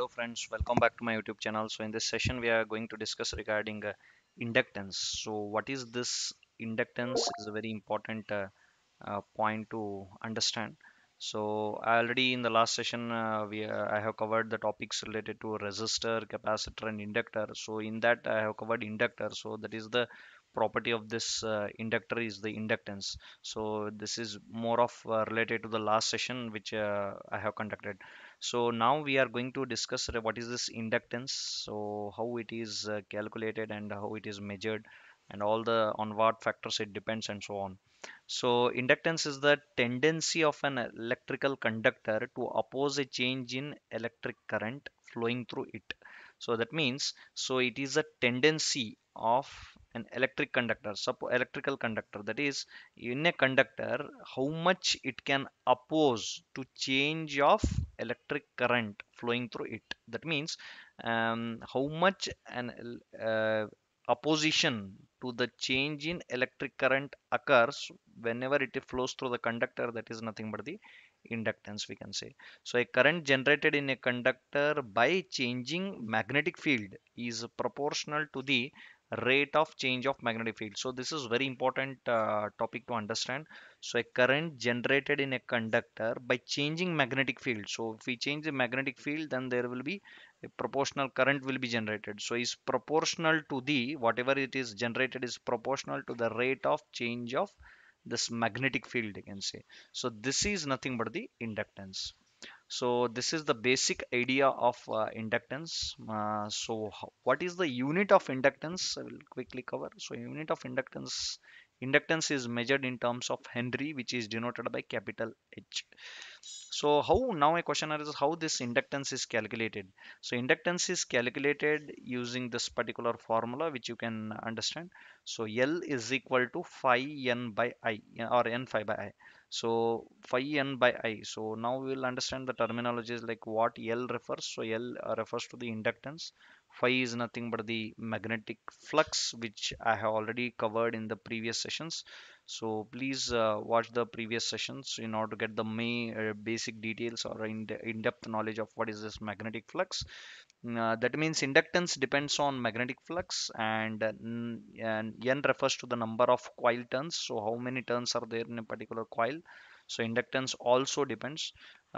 hello friends welcome back to my youtube channel so in this session we are going to discuss regarding uh, inductance so what is this inductance is a very important uh, uh, point to understand so already in the last session uh, we uh, i have covered the topics related to resistor capacitor and inductor so in that i have covered inductor so that is the property of this uh, inductor is the inductance so this is more of uh, related to the last session which uh, i have conducted so now we are going to discuss what is this inductance so how it is uh, calculated and how it is measured and all the on what factors it depends and so on so inductance is the tendency of an electrical conductor to oppose a change in electric current flowing through it so that means so it is a tendency of an electric conductor so electrical conductor that is in a conductor how much it can oppose to change of electric current flowing through it that means um, how much an uh, opposition to the change in electric current occurs whenever it flows through the conductor that is nothing but the inductance we can say so a current generated in a conductor by changing magnetic field is proportional to the rate of change of magnetic field so this is very important uh, topic to understand so a current generated in a conductor by changing magnetic field so if we change the magnetic field then there will be a proportional current will be generated so is proportional to the whatever it is generated is proportional to the rate of change of this magnetic field you can say so this is nothing but the inductance so this is the basic idea of uh, inductance uh, so what is the unit of inductance i will quickly cover so unit of inductance inductance is measured in terms of henry which is denoted by capital h so how now a question is how this inductance is calculated so inductance is calculated using this particular formula which you can understand so l is equal to phi n by i or n phi by i so phi n by i so now we will understand the terminologies like what l refers so l uh, refers to the inductance phi is nothing but the magnetic flux which i have already covered in the previous sessions so please uh, watch the previous sessions in order to get the main uh, basic details or in-depth in knowledge of what is this magnetic flux mm, uh, that means inductance depends on magnetic flux and, uh, and n refers to the number of coil turns so how many turns are there in a particular coil so inductance also depends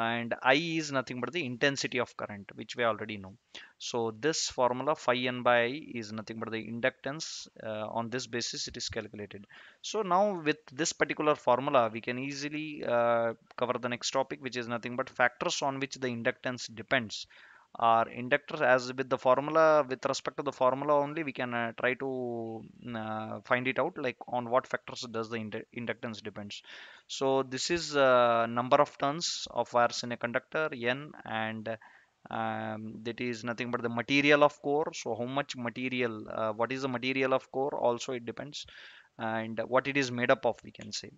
and i is nothing but the intensity of current which we already know so this formula phi n by i is nothing but the inductance uh, on this basis it is calculated so now with this particular formula we can easily uh, cover the next topic which is nothing but factors on which the inductance depends our inductors as with the formula with respect to the formula only we can uh, try to mm, uh, find it out like on what factors does the ind inductance depends so this is uh, number of turns of wires in a conductor n and um, that is nothing but the material of core so how much material uh, what is the material of core also it depends and what it is made up of we can say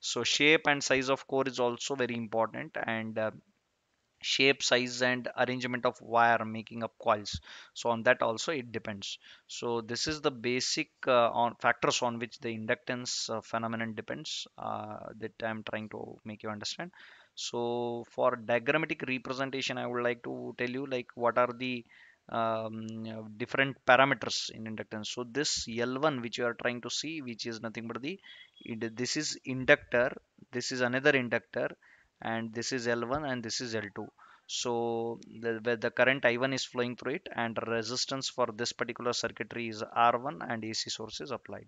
so shape and size of core is also very important and uh, shape size and arrangement of wire making up coils so on that also it depends so this is the basic uh, on factors on which the inductance uh, phenomenon depends uh, that i'm trying to make you understand so for diagrammatic representation i would like to tell you like what are the um, different parameters in inductance so this l1 which you are trying to see which is nothing but the this is inductor this is another inductor and this is L1 and this is L2 so the, the current I1 is flowing through it and resistance for this particular circuitry is R1 and AC source is applied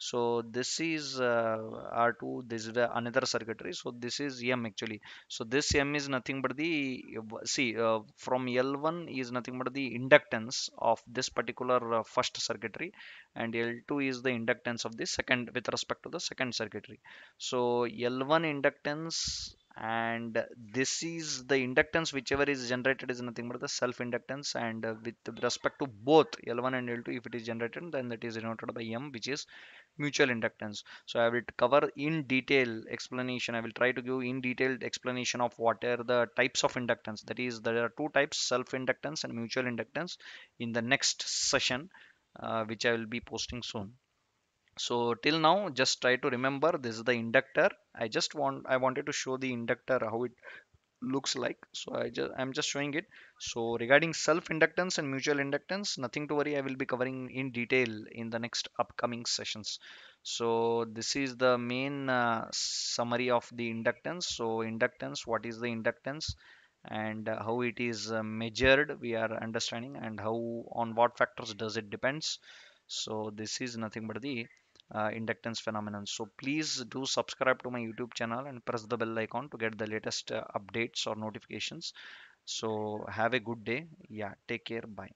so this is uh, R2 this is another circuitry so this is M actually so this M is nothing but the see uh, from L1 is nothing but the inductance of this particular uh, first circuitry and L2 is the inductance of the second with respect to the second circuitry so L1 inductance and this is the inductance whichever is generated is nothing but the self inductance and with respect to both l1 and l2 if it is generated then that is denoted by m which is mutual inductance so i will cover in detail explanation i will try to give in detailed explanation of what are the types of inductance that is there are two types self inductance and mutual inductance in the next session uh, which i will be posting soon so till now just try to remember this is the inductor i just want i wanted to show the inductor how it looks like so i just i'm just showing it so regarding self inductance and mutual inductance nothing to worry i will be covering in detail in the next upcoming sessions so this is the main uh, summary of the inductance so inductance what is the inductance and uh, how it is uh, measured we are understanding and how on what factors does it depends so this is nothing but the uh, inductance phenomenon so please do subscribe to my youtube channel and press the bell icon to get the latest uh, updates or notifications so have a good day yeah take care bye